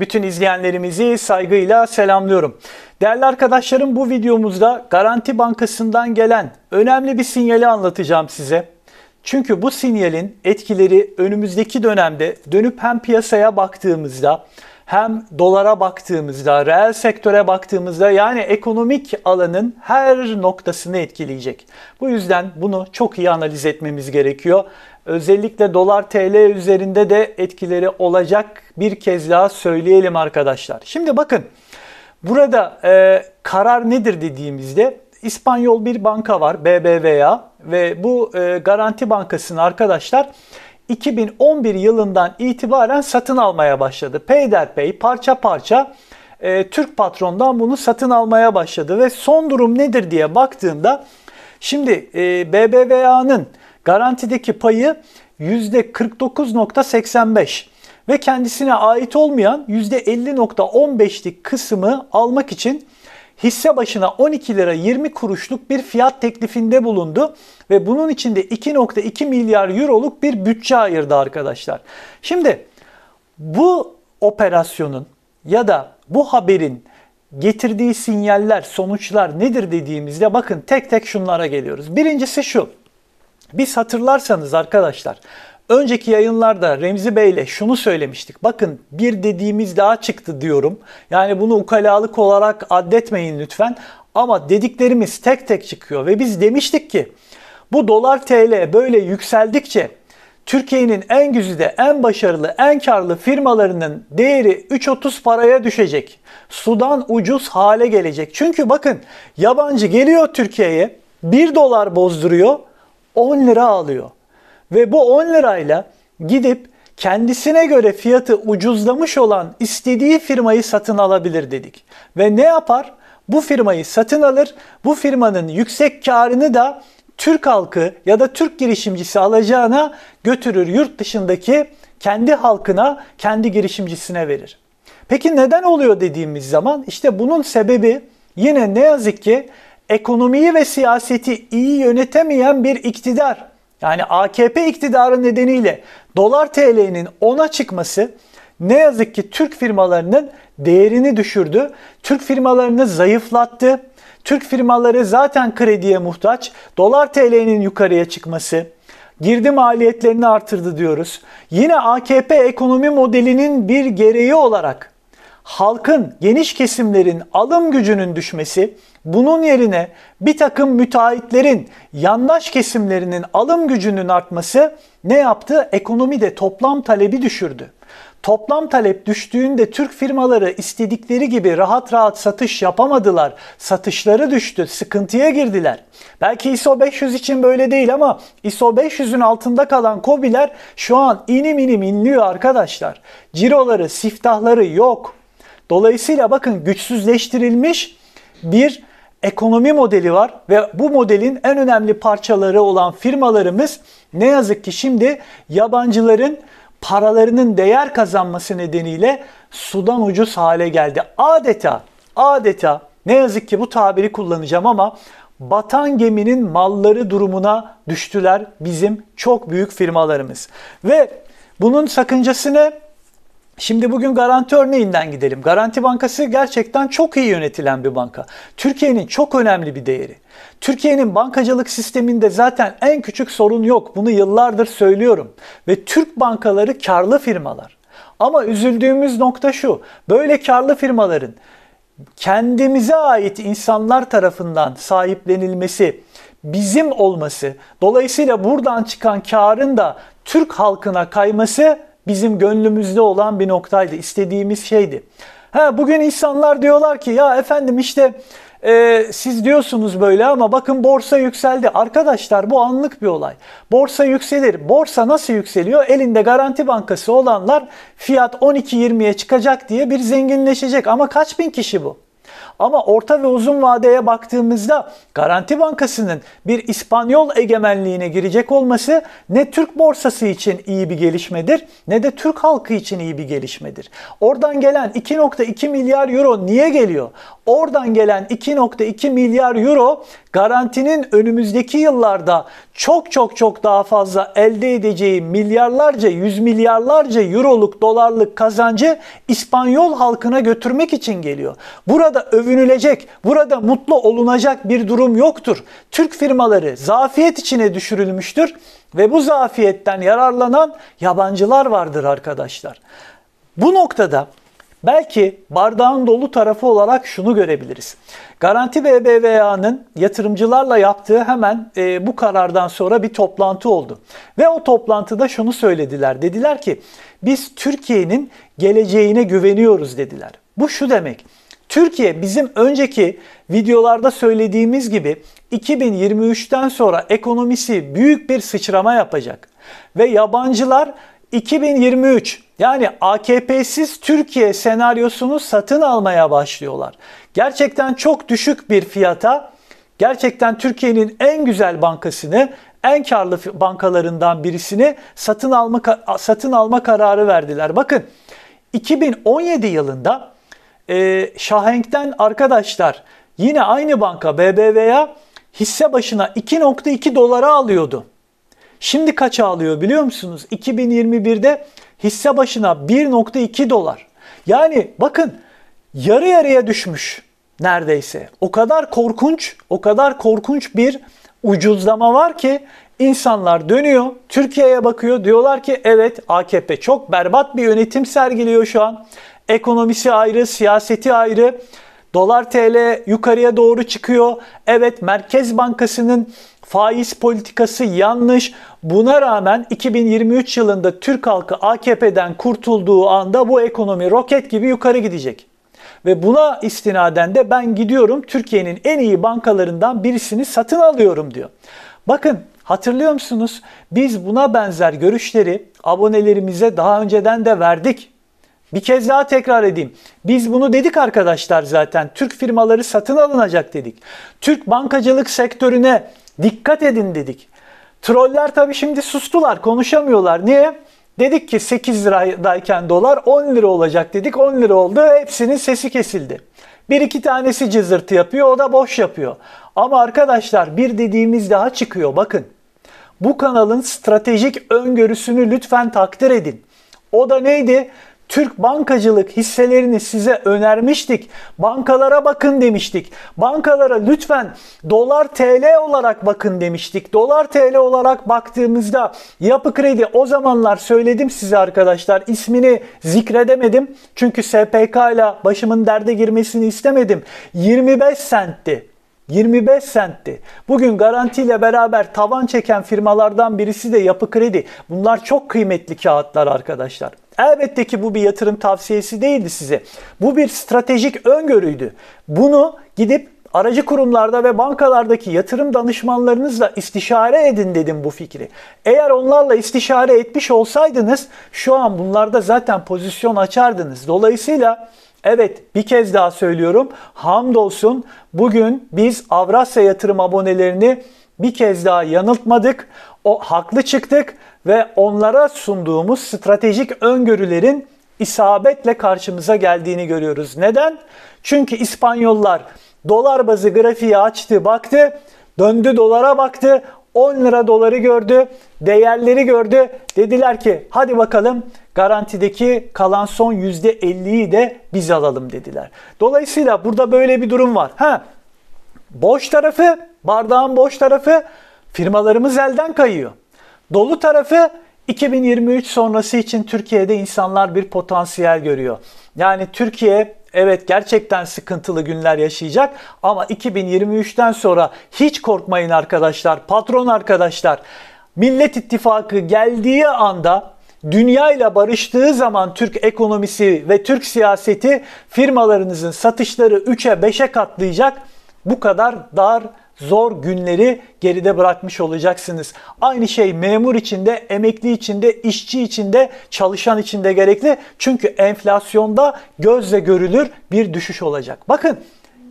Bütün izleyenlerimizi saygıyla selamlıyorum. Değerli arkadaşlarım bu videomuzda Garanti Bankası'ndan gelen önemli bir sinyali anlatacağım size. Çünkü bu sinyalin etkileri önümüzdeki dönemde dönüp hem piyasaya baktığımızda hem dolara baktığımızda, reel sektöre baktığımızda yani ekonomik alanın her noktasını etkileyecek. Bu yüzden bunu çok iyi analiz etmemiz gerekiyor. Özellikle dolar TL üzerinde de etkileri olacak bir kez daha söyleyelim arkadaşlar. Şimdi bakın burada e, karar nedir dediğimizde İspanyol bir banka var BBVA ve bu e, Garanti Bankası'nın arkadaşlar 2011 yılından itibaren satın almaya başladı. Peyderpey parça parça e, Türk patrondan bunu satın almaya başladı ve son durum nedir diye baktığımda şimdi e, BBVA'nın garantideki payı %49.85 ve kendisine ait olmayan %50.15'lik kısmı almak için hisse başına 12 lira 20 kuruşluk bir fiyat teklifinde bulundu ve bunun içinde 2.2 milyar euroluk bir bütçe ayırdı arkadaşlar. Şimdi bu operasyonun ya da bu haberin getirdiği sinyaller, sonuçlar nedir dediğimizde bakın tek tek şunlara geliyoruz. Birincisi şu. Biz hatırlarsanız arkadaşlar Önceki yayınlarda Remzi Bey ile şunu söylemiştik. Bakın bir dediğimiz daha çıktı diyorum. Yani bunu ukalalık olarak addetmeyin lütfen. Ama dediklerimiz tek tek çıkıyor ve biz demiştik ki bu dolar TL böyle yükseldikçe Türkiye'nin en güzide, en başarılı, en karlı firmalarının değeri 3.30 paraya düşecek. Sudan ucuz hale gelecek. Çünkü bakın yabancı geliyor Türkiye'ye 1 dolar bozduruyor 10 lira alıyor. Ve bu 10 lirayla gidip kendisine göre fiyatı ucuzlamış olan istediği firmayı satın alabilir dedik. Ve ne yapar? Bu firmayı satın alır. Bu firmanın yüksek karını da Türk halkı ya da Türk girişimcisi alacağına götürür yurt dışındaki kendi halkına, kendi girişimcisine verir. Peki neden oluyor dediğimiz zaman işte bunun sebebi yine ne yazık ki ekonomiyi ve siyaseti iyi yönetemeyen bir iktidar yani AKP iktidarı nedeniyle dolar TL'nin ona çıkması ne yazık ki Türk firmalarının değerini düşürdü. Türk firmalarını zayıflattı. Türk firmaları zaten krediye muhtaç. Dolar TL'nin yukarıya çıkması, girdi maliyetlerini artırdı diyoruz. Yine AKP ekonomi modelinin bir gereği olarak halkın, geniş kesimlerin alım gücünün düşmesi, bunun yerine bir takım müteahhitlerin, yandaş kesimlerinin alım gücünün artması ne yaptı? Ekonomide toplam talebi düşürdü. Toplam talep düştüğünde Türk firmaları istedikleri gibi rahat rahat satış yapamadılar. Satışları düştü, sıkıntıya girdiler. Belki ISO 500 için böyle değil ama ISO 500'ün altında kalan KOBİ'ler şu an inim inim inliyor arkadaşlar. Ciroları, siftahları yok. Dolayısıyla bakın güçsüzleştirilmiş bir ekonomi modeli var ve bu modelin en önemli parçaları olan firmalarımız ne yazık ki şimdi yabancıların paralarının değer kazanması nedeniyle sudan ucuz hale geldi. Adeta adeta ne yazık ki bu tabiri kullanacağım ama batan geminin malları durumuna düştüler bizim çok büyük firmalarımız. Ve bunun sakıncasını Şimdi bugün garanti örneğinden gidelim. Garanti Bankası gerçekten çok iyi yönetilen bir banka. Türkiye'nin çok önemli bir değeri. Türkiye'nin bankacılık sisteminde zaten en küçük sorun yok. Bunu yıllardır söylüyorum. Ve Türk bankaları karlı firmalar. Ama üzüldüğümüz nokta şu. Böyle karlı firmaların kendimize ait insanlar tarafından sahiplenilmesi, bizim olması, dolayısıyla buradan çıkan karın da Türk halkına kayması bizim gönlümüzde olan bir noktaydı. istediğimiz şeydi. Ha, bugün insanlar diyorlar ki ya efendim işte e, siz diyorsunuz böyle ama bakın borsa yükseldi. Arkadaşlar bu anlık bir olay. Borsa yükselir. Borsa nasıl yükseliyor? Elinde garanti bankası olanlar fiyat 12-20'ye çıkacak diye bir zenginleşecek. Ama kaç bin kişi bu? Ama orta ve uzun vadeye baktığımızda Garanti Bankası'nın bir İspanyol egemenliğine girecek olması ne Türk borsası için iyi bir gelişmedir ne de Türk halkı için iyi bir gelişmedir. Oradan gelen 2.2 milyar euro niye geliyor? Oradan gelen 2.2 milyar euro garantinin önümüzdeki yıllarda çok çok çok daha fazla elde edeceği milyarlarca, yüz milyarlarca euroluk, dolarlık kazancı İspanyol halkına götürmek için geliyor. Burada övünülecek, burada mutlu olunacak bir durum yoktur. Türk firmaları zafiyet içine düşürülmüştür ve bu zafiyetten yararlanan yabancılar vardır arkadaşlar. Bu noktada Belki bardağın dolu tarafı olarak şunu görebiliriz. Garanti BBVA'nın yatırımcılarla yaptığı hemen e, bu karardan sonra bir toplantı oldu. Ve o toplantıda şunu söylediler. Dediler ki biz Türkiye'nin geleceğine güveniyoruz dediler. Bu şu demek. Türkiye bizim önceki videolarda söylediğimiz gibi 2023'ten sonra ekonomisi büyük bir sıçrama yapacak ve yabancılar 2023 yani AKP'siz Türkiye senaryosunu satın almaya başlıyorlar. Gerçekten çok düşük bir fiyata gerçekten Türkiye'nin en güzel bankasını, en karlı bankalarından birisini satın alma satın alma kararı verdiler. Bakın 2017 yılında e, Şahenk'ten arkadaşlar yine aynı banka BBVA hisse başına 2.2 dolara alıyordu. Şimdi kaç alıyor biliyor musunuz? 2021'de hisse başına 1.2 dolar. Yani bakın yarı yarıya düşmüş neredeyse. O kadar korkunç, o kadar korkunç bir ucuzlama var ki insanlar dönüyor, Türkiye'ye bakıyor. Diyorlar ki evet AKP çok berbat bir yönetim sergiliyor şu an. Ekonomisi ayrı, siyaseti ayrı. Dolar TL yukarıya doğru çıkıyor. Evet Merkez Bankası'nın faiz politikası yanlış. Buna rağmen 2023 yılında Türk halkı AKP'den kurtulduğu anda bu ekonomi roket gibi yukarı gidecek. Ve buna istinaden de ben gidiyorum Türkiye'nin en iyi bankalarından birisini satın alıyorum diyor. Bakın hatırlıyor musunuz? Biz buna benzer görüşleri abonelerimize daha önceden de verdik. Bir kez daha tekrar edeyim. Biz bunu dedik arkadaşlar zaten. Türk firmaları satın alınacak dedik. Türk bankacılık sektörüne Dikkat edin dedik. Troller tabii şimdi sustular, konuşamıyorlar. Niye? Dedik ki 8 liradayken dolar 10 lira olacak dedik. 10 lira oldu. Hepsinin sesi kesildi. Bir iki tanesi cızırtı yapıyor. O da boş yapıyor. Ama arkadaşlar bir dediğimiz daha çıkıyor. Bakın. Bu kanalın stratejik öngörüsünü lütfen takdir edin. O da neydi? Türk bankacılık hisselerini size önermiştik. Bankalara bakın demiştik. Bankalara lütfen dolar TL olarak bakın demiştik. Dolar TL olarak baktığımızda Yapı Kredi o zamanlar söyledim size arkadaşlar ismini zikredemedim. Çünkü SPK ile başımın derde girmesini istemedim. 25 sentti. 25 sentti. Bugün garantiyle beraber tavan çeken firmalardan birisi de Yapı Kredi. Bunlar çok kıymetli kağıtlar arkadaşlar. Elbette ki bu bir yatırım tavsiyesi değildi size. Bu bir stratejik öngörüydü. Bunu gidip aracı kurumlarda ve bankalardaki yatırım danışmanlarınızla istişare edin dedim bu fikri. Eğer onlarla istişare etmiş olsaydınız şu an bunlarda zaten pozisyon açardınız. Dolayısıyla Evet bir kez daha söylüyorum. Hamdolsun bugün biz Avrasya Yatırım abonelerini bir kez daha yanıltmadık. O haklı çıktık ve onlara sunduğumuz stratejik öngörülerin isabetle karşımıza geldiğini görüyoruz. Neden? Çünkü İspanyollar dolar bazı grafiği açtı, baktı, döndü dolara baktı. 10 lira doları gördü, değerleri gördü. Dediler ki hadi bakalım garantideki kalan son %50'yi de biz alalım dediler. Dolayısıyla burada böyle bir durum var. Ha, boş tarafı, bardağın boş tarafı firmalarımız elden kayıyor. Dolu tarafı 2023 sonrası için Türkiye'de insanlar bir potansiyel görüyor. Yani Türkiye Evet gerçekten sıkıntılı günler yaşayacak ama 2023'ten sonra hiç korkmayın arkadaşlar. Patron arkadaşlar Millet İttifakı geldiği anda dünya ile barıştığı zaman Türk ekonomisi ve Türk siyaseti firmalarınızın satışları 3'e 5'e katlayacak. Bu kadar dar zor günleri geride bırakmış olacaksınız. Aynı şey memur için de, emekli için de, işçi için de, çalışan için de gerekli. Çünkü enflasyonda gözle görülür bir düşüş olacak. Bakın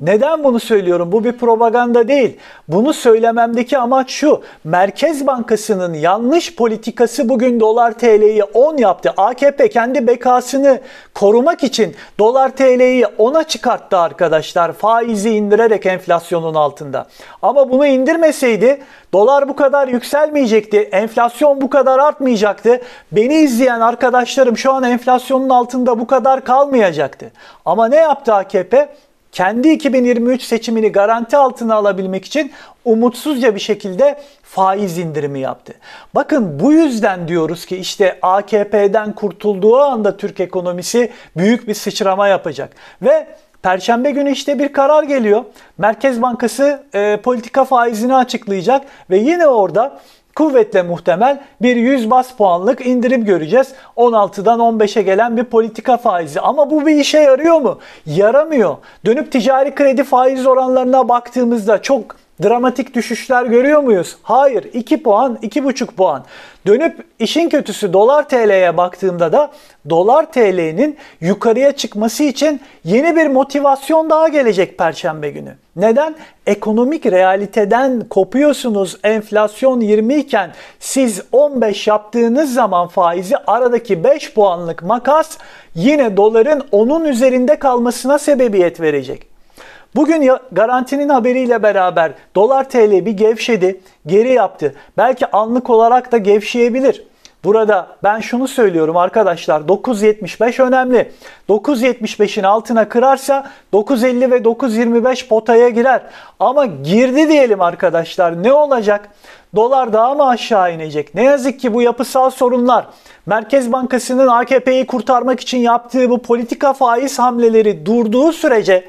neden bunu söylüyorum? Bu bir propaganda değil. Bunu söylememdeki amaç şu. Merkez Bankası'nın yanlış politikası bugün dolar TL'yi 10 yaptı. AKP kendi bekasını korumak için dolar TL'yi 10'a çıkarttı arkadaşlar. Faizi indirerek enflasyonun altında. Ama bunu indirmeseydi dolar bu kadar yükselmeyecekti. Enflasyon bu kadar artmayacaktı. Beni izleyen arkadaşlarım şu an enflasyonun altında bu kadar kalmayacaktı. Ama ne yaptı AKP? kendi 2023 seçimini garanti altına alabilmek için umutsuzca bir şekilde faiz indirimi yaptı. Bakın bu yüzden diyoruz ki işte AKP'den kurtulduğu anda Türk ekonomisi büyük bir sıçrama yapacak ve Perşembe günü işte bir karar geliyor. Merkez Bankası e, politika faizini açıklayacak ve yine orada kuvvetle muhtemel bir 100 bas puanlık indirim göreceğiz. 16'dan 15'e gelen bir politika faizi. Ama bu bir işe yarıyor mu? Yaramıyor. Dönüp ticari kredi faiz oranlarına baktığımızda çok dramatik düşüşler görüyor muyuz? Hayır. 2 puan, 2,5 puan. Dönüp işin kötüsü dolar TL'ye baktığımda da dolar TL'nin yukarıya çıkması için yeni bir motivasyon daha gelecek perşembe günü. Neden? Ekonomik realiteden kopuyorsunuz. Enflasyon 20 iken siz 15 yaptığınız zaman faizi aradaki 5 puanlık makas yine doların onun üzerinde kalmasına sebebiyet verecek. Bugün garantinin haberiyle beraber dolar TL bir gevşedi, geri yaptı. Belki anlık olarak da gevşeyebilir. Burada ben şunu söylüyorum arkadaşlar 9.75 önemli. 9.75'in altına kırarsa 9.50 ve 9.25 potaya girer. Ama girdi diyelim arkadaşlar ne olacak? Dolar daha mı aşağı inecek? Ne yazık ki bu yapısal sorunlar Merkez Bankası'nın AKP'yi kurtarmak için yaptığı bu politika faiz hamleleri durduğu sürece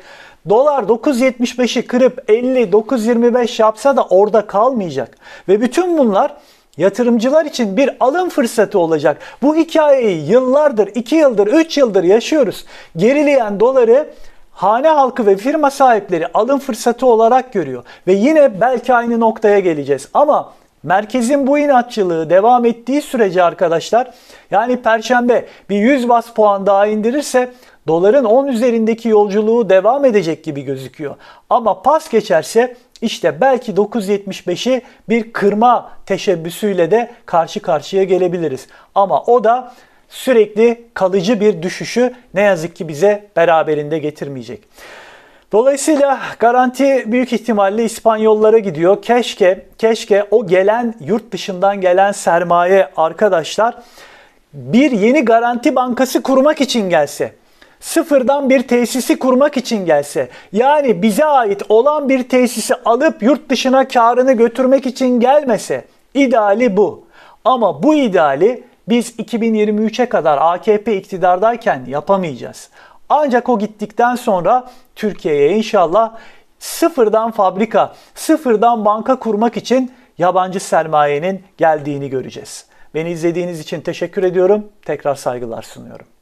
Dolar 9.75'i kırıp 50-9.25 yapsa da orada kalmayacak. Ve bütün bunlar yatırımcılar için bir alım fırsatı olacak. Bu hikayeyi yıllardır, 2 yıldır, 3 yıldır yaşıyoruz. Gerileyen doları hane halkı ve firma sahipleri alım fırsatı olarak görüyor. Ve yine belki aynı noktaya geleceğiz. Ama merkezin bu inatçılığı devam ettiği sürece arkadaşlar yani perşembe bir 100 bas puan daha indirirse Doların 10 üzerindeki yolculuğu devam edecek gibi gözüküyor. Ama pas geçerse işte belki 9.75'i bir kırma teşebbüsüyle de karşı karşıya gelebiliriz. Ama o da sürekli kalıcı bir düşüşü ne yazık ki bize beraberinde getirmeyecek. Dolayısıyla garanti büyük ihtimalle İspanyollara gidiyor. Keşke keşke o gelen yurt dışından gelen sermaye arkadaşlar bir yeni garanti bankası kurmak için gelse sıfırdan bir tesisi kurmak için gelse, yani bize ait olan bir tesisi alıp yurt dışına karını götürmek için gelmese, ideali bu. Ama bu ideali biz 2023'e kadar AKP iktidardayken yapamayacağız. Ancak o gittikten sonra Türkiye'ye inşallah sıfırdan fabrika, sıfırdan banka kurmak için yabancı sermayenin geldiğini göreceğiz. Beni izlediğiniz için teşekkür ediyorum. Tekrar saygılar sunuyorum.